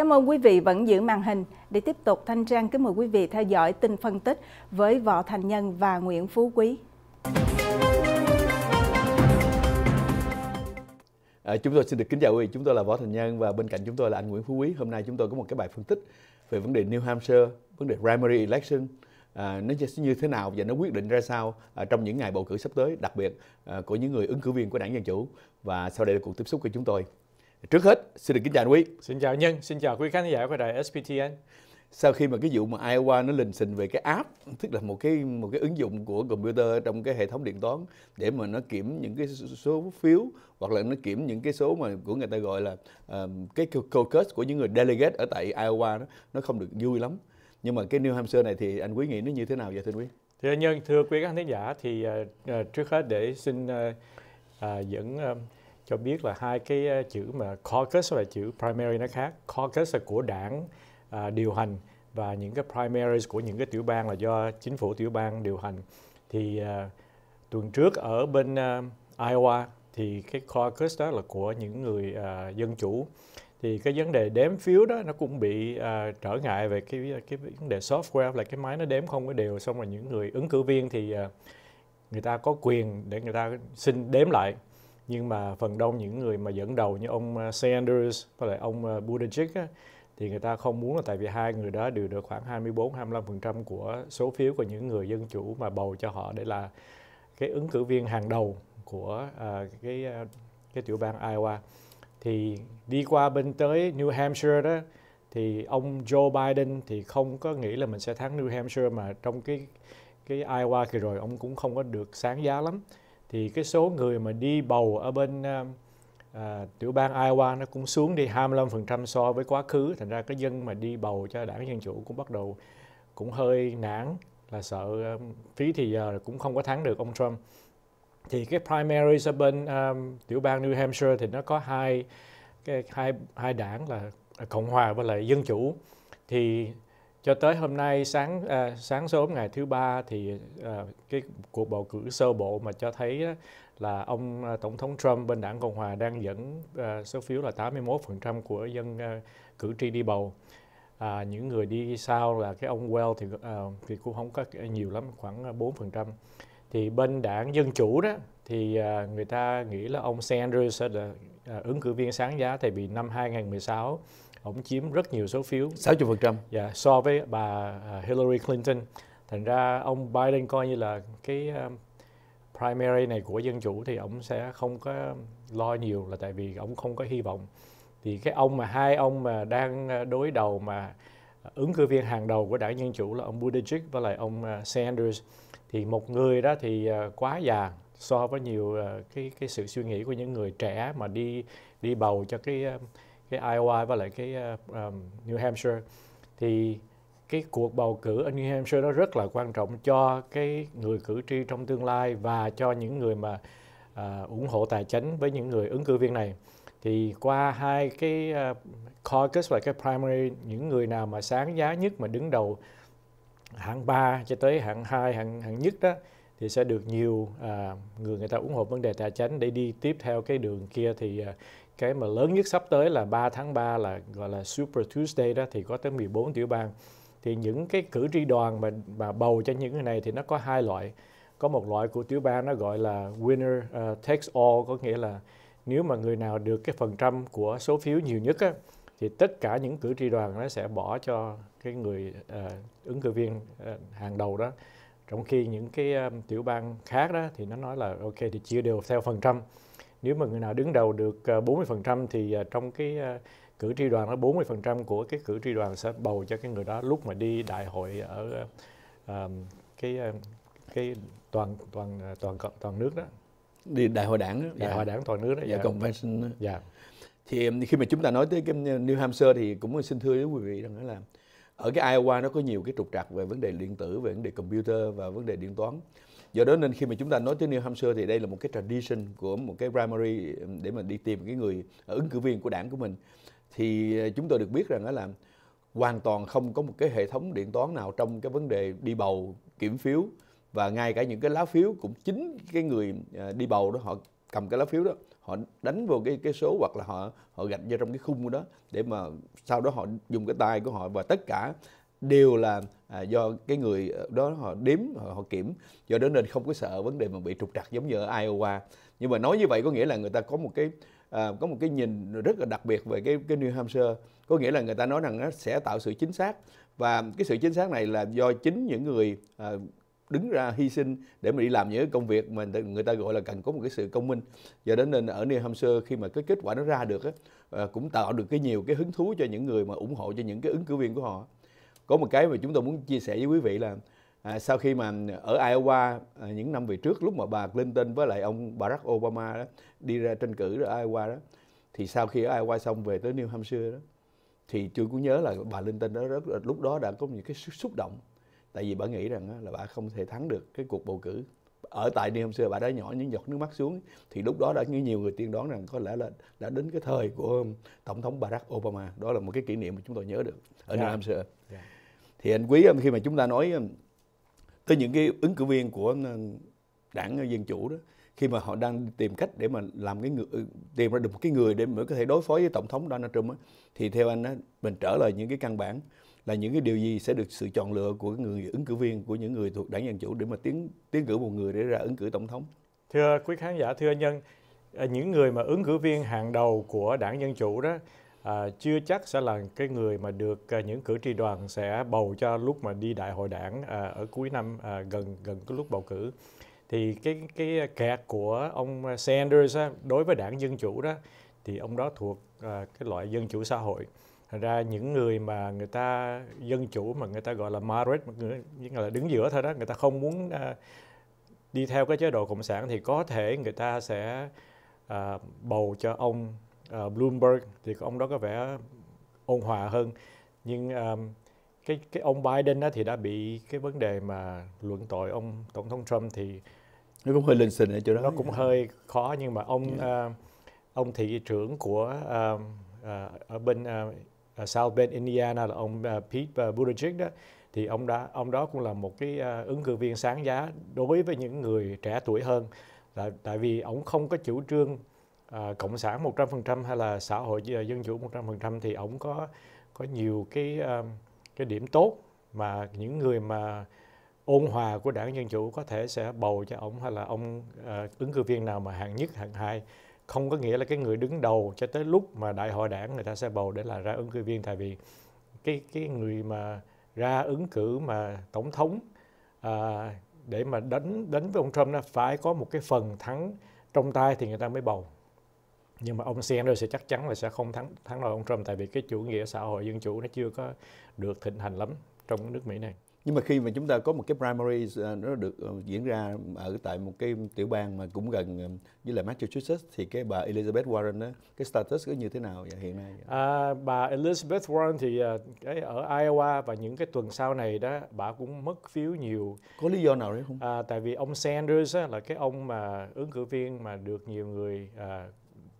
Cảm ơn quý vị vẫn giữ màn hình. Để tiếp tục, Thanh Trang kính mời quý vị theo dõi tin phân tích với Võ Thành Nhân và Nguyễn Phú Quý. À, chúng tôi xin được kính chào quý vị, chúng tôi là Võ Thành Nhân và bên cạnh chúng tôi là anh Nguyễn Phú Quý. Hôm nay chúng tôi có một cái bài phân tích về vấn đề New Hampshire, vấn đề primary election, à, nó sẽ như thế nào và nó quyết định ra sao à, trong những ngày bầu cử sắp tới, đặc biệt à, của những người ứng cử viên của đảng Dân Chủ. Và sau đây là cuộc tiếp xúc của chúng tôi. Trước hết, xin được kính chào anh Quý. Xin chào Nhân, xin chào quý khán giả của đài SPTN. Sau khi mà cái vụ mà Iowa nó lình xình về cái app, tức là một cái một cái ứng dụng của computer trong cái hệ thống điện toán để mà nó kiểm những cái số phiếu hoặc là nó kiểm những cái số mà của người ta gọi là um, uh, cái caucus của những người delegate ở tại Iowa đó, nó không được vui lắm. Nhưng mà cái New Hampshire này thì anh Quý nghĩ nó như thế nào vậy thưa Quý? Thưa Nhân, thưa quý khán thính giả thì uh, trước hết để xin uh, uh, dẫn uh, cho biết là hai cái ờ, chữ mà caucus và chữ primary nó khác caucus là của đảng à, điều hành và những cái primaries của những cái tiểu bang là do chính phủ tiểu bang điều hành thì à, tuần trước ở bên à, Iowa thì cái caucus đó là của những người à, dân chủ thì cái vấn đề đếm phiếu đó nó cũng bị à, trở ngại về cái cái vấn đề software là cái máy nó đếm không có đều xong rồi những người ứng cử viên thì à, người ta có quyền để người ta xin đếm lại nhưng mà phần đông những người mà dẫn đầu như ông à, Sanders và lại ông à, Buttigieg á, thì người ta không muốn là tại vì hai người đó đều được khoảng 24 25% của số phiếu của những người dân chủ mà bầu cho họ để là cái ứng cử viên hàng đầu của uh, cái cái tiểu bang Iowa thì đi qua bên tới New Hampshire đó thì ông Joe Biden thì không có nghĩ là mình sẽ thắng New Hampshire mà trong cái cái Iowa kỳ rồi ông cũng không có được sáng giá lắm thì cái số người mà đi bầu ở bên à, à tiểu bang Iowa nó cũng xuống đi 25% so với quá khứ thành ra cái dân mà đi bầu cho đảng dân chủ cũng bắt đầu cũng hơi nản là sợ um, phí thì giờ cũng không có thắng được ông Trump thì cái primary ở bên um, tiểu bang New Hampshire thì nó có hai cái hai hai đảng là cộng hòa và lại dân chủ thì cho tới hôm nay sáng à, sáng sớm ngày thứ ba thì à, cái cuộc bầu cử sơ bộ mà cho thấy là ông à, tổng thống Trump bên đảng Cộng hòa đang dẫn à, số phiếu là 81% của dân à, cử tri đi bầu. À, những người đi sau là cái ông Well thì à, thì cũng không có nhiều lắm khoảng 4%. Thì bên đảng dân chủ đó thì à, người ta nghĩ là ông Sanders sẽ là À, ứng cử viên sáng giá thì vì năm 2016 ông chiếm rất nhiều số phiếu 60% dạ, so với bà à, Hillary Clinton thành ra ông Biden coi như là cái à, primary này của dân chủ thì ông sẽ không có lo nhiều là tại vì ông không có hy vọng thì cái ông mà hai ông mà đang đối đầu mà ứng cử viên hàng đầu của đảng dân chủ là ông Buttigieg và lại ông Sanders thì một người đó thì quá già so với nhiều ờ, cái cái sự suy nghĩ của những người trẻ mà đi đi bầu cho cái ờ, cái Iowa và lại cái um, New Hampshire thì cái cuộc bầu cử ở New Hampshire nó rất là quan trọng cho cái người cử tri trong tương lai và cho những người mà uh, ủng hộ tài chính với những người ứng cử viên này thì qua hai cái uh, caucus và cái primary những người nào mà sáng giá nhất mà đứng đầu hạng 3 cho tới hạng 2 hạng hạng nhất đó thì sẽ được nhiều à, người người ta ủng hộ vấn đề tài chính để đi tiếp theo cái đường kia thì à, cái mà lớn nhất sắp tới là 3 tháng 3 là gọi là Super Tuesday đó thì có tới 14 tiểu bang thì những cái cử tri đoàn mà mà bầu cho những người này thì nó có hai loại có một loại của tiểu bang nó gọi là winner uh, takes all có nghĩa là nếu mà người nào được cái phần trăm của số phiếu nhiều nhất á, thì tất cả những cử tri đoàn nó sẽ bỏ cho cái người uh, ứng cử viên uh, hàng đầu đó trong khi những cái um, tiểu bang khác đó thì nó nói là ok thì chia đều theo phần trăm nếu mà người nào đứng đầu được uh, ờ, 40% thì uh, trong cái uh, cử tri đoàn đó 40% của cái cử tri đoàn sẽ bầu cho cái người đó lúc mà đi đại hội ở cái cái toàn toàn toàn toàn nước đó đi đại hội đảng đó. Dạ. đại hội đảng toàn nước đó dạ, dạ. convention dạ thì khi mà chúng ta nói tới cái New Hampshire thì cũng xin thưa với quý vị rằng là ở cái Iowa nó có nhiều cái trục trặc về vấn đề điện tử, về vấn đề computer và vấn đề điện toán. Do đó nên khi mà chúng ta nói tới New Hampshire thì đây là một cái tradition của một cái primary để mà đi tìm cái người ứng cử viên của đảng của mình. Thì ờ, chúng tôi được biết rằng đó là hoàn toàn không có một cái hệ thống điện toán nào trong cái vấn đề đi bầu, kiểm phiếu và ngay cả những cái lá phiếu cũng chính cái người ờ, đi bầu đó họ cầm cái lá phiếu đó họ đánh vào cái cái số hoặc là họ họ gạch vào trong cái khung đó để mà sau đó họ dùng cái tay của họ và tất cả đều là à, do cái người ờ, đó họ đếm họ, họ kiểm do đó nên không có sợ vấn đề mà bị trục trặc giống như ở Iowa nhưng mà nói như vậy có nghĩa là người ta có một cái à, có một cái nhìn rất là đặc biệt về cái cái New Hampshire có nghĩa là người ta nói rằng nó sẽ tạo sự chính xác và cái sự chính xác này là do chính những người à, đứng ra hy sinh để mà đi làm những cái công việc mà người ta gọi là cần có một cái sự công minh và đến nên ở New Hampshire khi mà cái kết quả nó ra được á, ờ, cũng tạo được cái nhiều cái hứng thú cho những người mà ủng hộ cho những cái ứng cử viên của họ có một cái mà chúng tôi muốn chia sẻ với quý vị là à, sau khi mà ở Iowa à, những năm về trước lúc mà bà Clinton với lại ông Barack Obama đó, đi ra tranh cử ở Iowa đó thì sau khi ở Iowa xong về tới New Hampshire đó thì tôi cũng nhớ là bà Clinton đó rất lúc đó đã có những cái xúc động tại vì bà nghĩ rằng là bà không thể thắng được cái cuộc bầu cử ở tại đi hôm xưa bà đã nhỏ những giọt nước mắt xuống thì lúc đó đã như nhiều người tiên đoán rằng có lẽ là đã đến cái thời của um, tổng thống Barack Obama đó là một cái kỷ niệm mà chúng tôi nhớ được ở yeah. New dạ. Hampshire yeah. Dạ. thì anh quý um, khi mà chúng ta nói um, tới những cái ứng cử viên của đảng uh, dân chủ đó khi mà họ đang tìm cách để mà làm cái người, ừ, tìm ra được một cái người để mới có thể đối phó với tổng thống Donald Trump đó, thì theo anh đó, mình trở lại những cái căn bản là những cái điều gì sẽ được sự chọn lựa của người ứng cử viên của những người thuộc đảng dân chủ để mà tiến tiến cử một người để ra ứng cử tổng thống thưa quý khán giả thưa nhân à, những người mà ứng cử viên hàng đầu của đảng dân chủ đó à, chưa chắc sẽ là cái người mà được à, những cử tri đoàn sẽ bầu cho lúc mà đi đại hội đảng à, ở cuối năm à, gần gần cái lúc bầu cử thì cái cái kẹt của ông Sanders á, đối với đảng dân chủ đó thì ông đó thuộc à, cái loại dân chủ xã hội thành ra những người mà người ta dân chủ mà người ta gọi là moderate những người là đứng giữa thôi đó người ta không muốn uh, đi theo cái chế độ cộng sản thì có thể người ta sẽ uh, bầu cho ông uh, Bloomberg thì ông đó có vẻ ôn hòa hơn nhưng um, cái cái ông Biden đó thì đã bị cái vấn đề mà luận tội ông tổng thống Trump thì nó cũng hơi lên sình ở chỗ đó nó cũng hơi khó nhưng mà ông yeah. uh, ông thị trưởng của uh, uh, ở bên uh, South Bend Indiana là ông à, Pete à, Buttigieg đó thì ông đã ông đó cũng là một cái à, ứng cử viên sáng giá đối với những người trẻ tuổi hơn tại, tại vì ông không có chủ trương uh, cộng sản 100% hay là xã hội dân chủ 100% thì ông có có nhiều cái uh, cái điểm tốt mà những người mà ôn hòa của đảng dân chủ có thể sẽ bầu cho ông hay là ông uh, ứng cử viên nào mà hạng nhất hạng hai không có nghĩa là cái người đứng đầu cho tới lúc mà đại hội đảng người ta sẽ bầu để là ra ứng cử viên tại vì cái cái người mà ra ứng cử mà tổng thống à, để mà đánh đánh với ông Trump nó phải có một cái phần thắng trong tay thì người ta mới bầu nhưng mà ông Sanders sẽ chắc chắn là sẽ không thắng thắng nổi ông Trump tại vì cái chủ nghĩa xã hội dân chủ nó chưa có được thịnh hành lắm trong nước Mỹ này nhưng mà khi mà chúng ta có một cái primary ờ, nó được ờ, diễn ra ở tại một cái tiểu bang mà cũng gần với ờ, là Massachusetts thì cái bà Elizabeth Warren đó, cái status có như thế nào vậy, hiện nay? À, bà Elizabeth Warren thì cái ở Iowa và những cái tuần sau này đó bà cũng mất phiếu nhiều. Có lý do nào đấy không? À, tại vì ông Sanders là cái ông mà ứng cử viên mà được nhiều người à,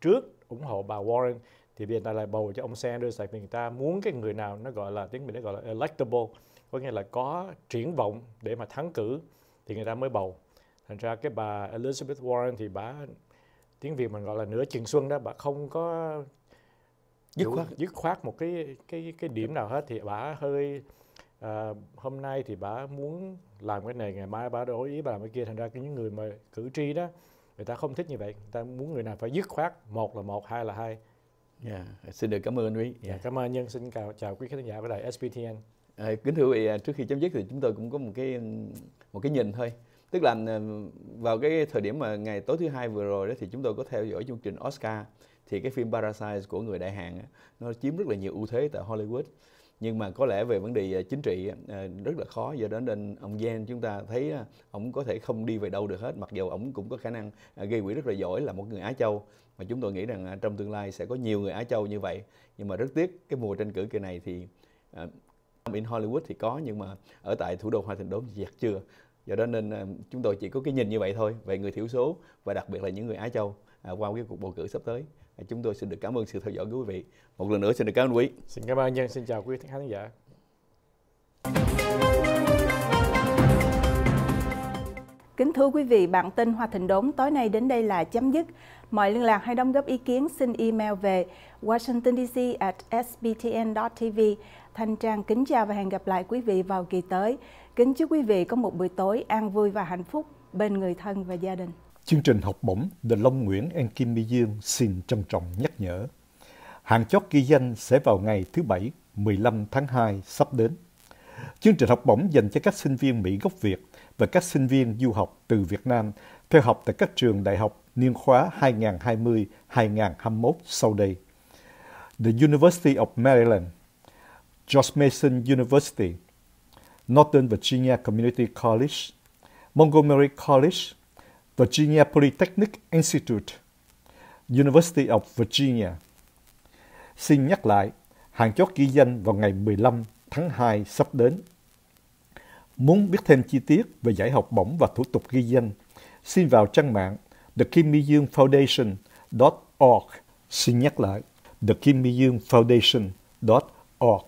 trước ủng hộ bà Warren thì bây giờ ta lại bầu cho ông Sanders tại vì người ta muốn cái người nào nó gọi là tiếng Mỹ nó gọi là electable có nghĩa là có triển vọng để mà thắng cử thì người ta mới bầu thành ra cái bà Elizabeth Warren thì bà tiếng Việt mình gọi là nửa chừng xuân đó bà không có dứt khoát dứt khoát một cái cái cái điểm nào hết thì bà hơi à, hôm nay thì bà muốn làm cái này ngày mai bà đổi ý bà làm cái kia thành ra cái những người mà cử tri đó người ta không thích như vậy người ta muốn người nào phải dứt khoát một là một hai là hai yeah. Dạ, xin được cảm ơn quý yeah. dạ, cảm ơn nhân xin chào, chào quý khán giả của đài SPTN À, kính thưa quý vị, à, trước khi chấm dứt thì chúng tôi cũng có một cái một cái nhìn thôi. Tức là à, vào cái thời điểm mà ngày tối thứ hai vừa rồi đó thì chúng tôi có theo dõi chương trình Oscar thì cái phim Parasite của người đại Hàn nó chiếm rất là nhiều ưu thế tại Hollywood nhưng mà có lẽ về vấn đề à, chính trị rất là khó do đó nên ông Gen chúng ta thấy ông có thể không đi về đâu được hết mặc dù ông cũng có khả năng gây quỹ rất là giỏi là một người Á Châu mà chúng tôi nghĩ rằng trong tương lai sẽ có nhiều người Á Châu như vậy nhưng mà rất tiếc cái mùa tranh cử kỳ này thì in Hollywood thì có nhưng mà ở tại thủ đô Hoa Thành Đốn dạt chưa do đó nên ờ, chúng tôi chỉ có cái nhìn như vậy thôi về người thiểu số và đặc biệt là những người Á Châu à, qua cái cuộc bầu cử sắp tới à, chúng tôi xin được cảm ơn sự theo dõi của quý vị một lần nữa xin được cảm ơn quý xin cảm ơn nhân xin chào quý khán giả Kính thưa quý vị, bản tin Hoa Thịnh Đốn tối nay đến đây là chấm dứt. Mọi liên lạc hay đóng góp ý kiến xin email về washingtondc sbtn.tv. Thanh Trang kính chào và hẹn gặp lại quý vị vào kỳ tới. Kính chúc quý vị có một buổi tối an vui và hạnh phúc bên người thân và gia đình. Chương trình học bổng The Long Nguyễn and Kim Mỹ Dương xin trân trọng nhắc nhở. Hạn chót ghi danh sẽ vào ngày thứ Bảy 15 tháng 2 sắp đến. Chương trình học bổng dành cho các sinh viên Mỹ gốc Việt và các sinh viên du học từ Việt Nam theo học tại các trường đại học niên khóa 2020-2021 sau đây. The University of Maryland, George Mason University, Northern Virginia Community College, Montgomery College, Virginia Polytechnic Institute, University of Virginia. Xin nhắc lại, hàng chót ghi danh vào ngày 15 tháng 2 sắp đến. Muốn biết thêm chi tiết về giải học bổng và thủ tục ghi danh, xin vào trang mạng The Kim Mi Dương Foundation org Xin nhắc lại, The Kim Mi Dương Foundation org